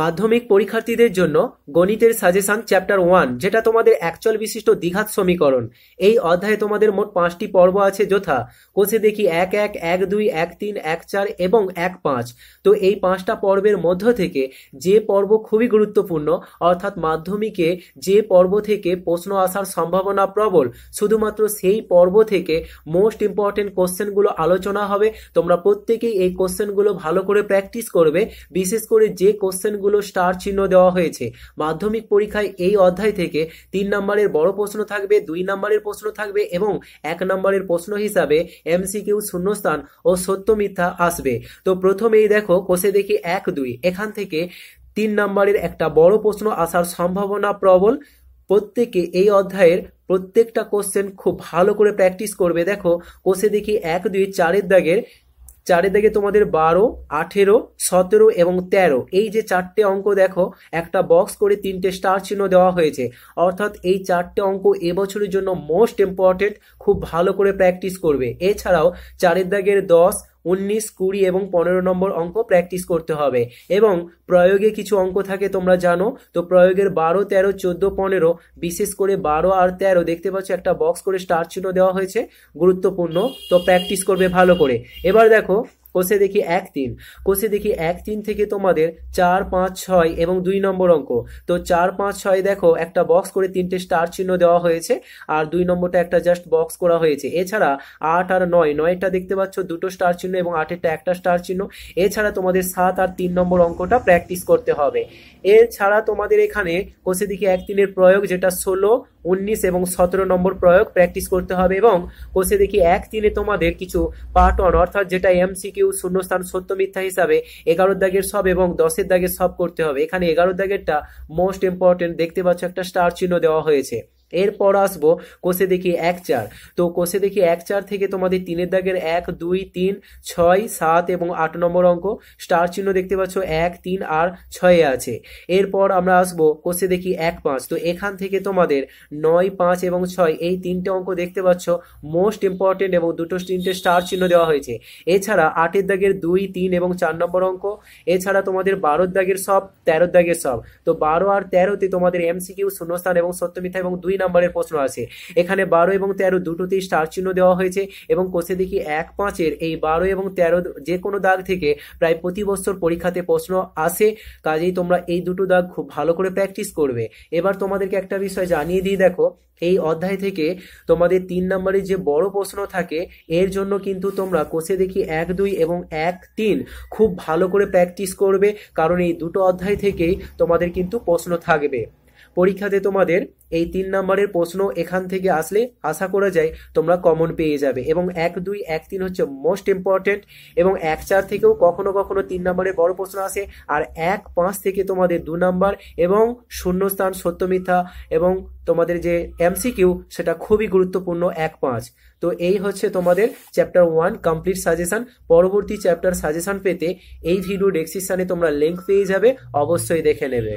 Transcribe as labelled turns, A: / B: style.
A: মাধ্যমিক পরীক্ষার্থীদের জন্য গণিতের সাজেশন চ্যাপ্টার ওয়ান যেটা তোমাদের একচল বিশিষ্ট দ্বিঘাত সমীকরণ এই অধ্যায়ে তোমাদের মোট পাঁচটি পর্ব আছে যথা কোষে দেখি এক এক এক দুই এক তিন এক চার এবং এক পাঁচ তো এই পাঁচটা পর্বের মধ্য থেকে যে পর্ব খুবই গুরুত্বপূর্ণ অর্থাৎ মাধ্যমিকে যে পর্ব থেকে প্রশ্ন আসার সম্ভাবনা প্রবল শুধুমাত্র সেই পর্ব থেকে মোস্ট ইম্পর্টেন্ট কোশ্চেনগুলো আলোচনা হবে তোমরা প্রত্যেকেই এই কোশ্চেনগুলো ভালো করে প্র্যাকটিস করবে বিশেষ করে যে কোশ্চেন অপশনগুলো স্টার চিহ্ন দেওয়া হয়েছে মাধ্যমিক পরীক্ষায় এই অধ্যায় থেকে তিন নম্বরের বড় প্রশ্ন থাকবে দুই নম্বরের প্রশ্ন থাকবে এবং এক নম্বরের প্রশ্ন হিসাবে এমসিকিউ শূন্যস্থান ও সত্য মিথ্যা আসবে তো প্রথমেই দেখো কোষে দেখি এক দুই এখান থেকে তিন নম্বরের একটা বড় প্রশ্ন আসার সম্ভাবনা প্রবল প্রত্যেকে এই অধ্যায়ের প্রত্যেকটা কোশ্চেন খুব ভালো করে প্র্যাকটিস করবে দেখো কোষে দেখি এক দুই চারের দাগের চারিদিকে তোমাদের বারো আঠেরো সতেরো এবং তেরো এই যে চারটে অঙ্ক দেখো একটা বক্স করে তিনটে স্টার চিহ্ন দেওয়া হয়েছে অর্থাৎ এই চারটে অঙ্ক এবছরের জন্য মোস্ট ইম্পর্টেন্ট খুব ভালো করে প্র্যাকটিস করবে এছাড়াও চারের দশ উনিশ কুড়ি এবং পনেরো নম্বর অঙ্ক প্র্যাকটিস করতে হবে এবং প্রয়োগে কিছু অঙ্ক থাকে তোমরা জানো তো প্রয়োগের বারো তেরো চোদ্দ পনেরো বিশেষ করে বারো আর তেরো দেখতে পাচ্ছ একটা বক্স করে স্টার চিহ্ন দেওয়া হয়েছে গুরুত্বপূর্ণ তো প্র্যাকটিস করবে ভালো করে এবার দেখো কোষে দেখি এক তিন কোষে দেখি এক তিন থেকে তোমাদের চার পাঁচ ছয় এবং দুই নম্বর অঙ্ক তো চার পাঁচ ছয় দেখো একটা বক্স করে তিনটে স্টার চিহ্ন দেওয়া হয়েছে আর দুই নম্বরটা একটা জাস্ট বক্স করা হয়েছে এছাড়া আট আর নয় নয়টা দেখতে পাচ্ছ দুটো স্টার চিহ্ন এবং আটেরটা একটা স্টার চিহ্ন এছাড়া তোমাদের সাত আর তিন নম্বর অঙ্কটা প্র্যাকটিস করতে হবে এছাড়া তোমাদের এখানে কোষে দেখি এক তিনের প্রয়োগ যেটা ষোলো উনিশ এবং সতেরো নম্বর প্রয়োগ প্র্যাকটিস করতে হবে এবং কোষে দেখি এক তিনে তোমাদের কিছু পার্ট ওয়ান অর্থাৎ যেটা এমসিকিউ শূন্যস্থান সত্য মিথ্যা হিসাবে এগারো দাগের সব এবং দশের দাগের সব করতে হবে এখানে এগারো দাগেরটা মোস্ট ইম্পর্টেন্ট দেখতে পাচ্ছ একটা স্টার চিহ্ন দেওয়া হয়েছে এরপর আসবো কোষে দেখি এক চার তো কোষে দেখি এক চার থেকে তোমাদের তিনের দাগের এক দুই তিন ছয় সাত এবং আট নম্বর অঙ্ক স্টার চিহ্ন দেখতে পাচ্ছ এক তিন আর ছয়ে আছে এরপর আমরা আসবো কোষে দেখি এক পাঁচ তো এখান থেকে তোমাদের নয় পাঁচ এবং ছয় এই তিনটে অঙ্ক দেখতে পাচ্ছ মোস্ট ইম্পর্টেন্ট এবং দুটো তিনটে স্টার চিহ্ন দেওয়া হয়েছে এছাড়া আটের দাগের দুই তিন এবং চার নম্বর অঙ্ক এছাড়া তোমাদের বারোর দাগের সব তেরোর দাগের সব তো বারো আর তেরোতে তোমাদের এমসিকিউ শূন্যস্থান এবং সত্যমিথা এবং দুই দুই নম্বরের প্রশ্ন আছে এখানে বারো এবং তেরো দুটোতেই স্টার চিহ্ন দেওয়া হয়েছে এবং কোষে দেখি এক পাঁচের এই বারো এবং তেরো যে কোনো দাগ থেকে প্রায় প্রতি বছর পরীক্ষাতে প্রশ্ন আসে কাজেই তোমরা এই দুটো দাগ খুব ভালো করে প্র্যাকটিস করবে এবার তোমাদেরকে একটা বিষয় জানিয়ে দিই দেখো এই অধ্যায় থেকে তোমাদের তিন নম্বরের যে বড় প্রশ্ন থাকে এর জন্য কিন্তু তোমরা কোষে দেখি এক দুই এবং এক তিন খুব ভালো করে প্র্যাকটিস করবে কারণ এই দুটো অধ্যায় থেকেই তোমাদের কিন্তু প্রশ্ন থাকবে পরীক্ষাতে তোমাদের এই তিন নম্বরের প্রশ্ন এখান থেকে আসলে আশা করা যায় তোমরা কমন পেয়ে যাবে এবং এক দুই এক তিন হচ্ছে মোস্ট ইম্পর্টেন্ট এবং এক চার থেকেও কখনো কখনো তিন নম্বরের বড় প্রশ্ন আসে আর এক পাঁচ থেকে তোমাদের দু নম্বর এবং শূন্যস্থান সত্য মিথ্যা এবং তোমাদের যে এমসিকিউ সেটা খুবই গুরুত্বপূর্ণ এক পাঁচ তো এই হচ্ছে তোমাদের চ্যাপ্টার ওয়ান কমপ্লিট সাজেশান পরবর্তী চ্যাপ্টার সাজেশান পেতে এই ভিডিও ডেসক্রিপশানে তোমরা লিঙ্ক পেয়ে যাবে অবশ্যই দেখে নেবে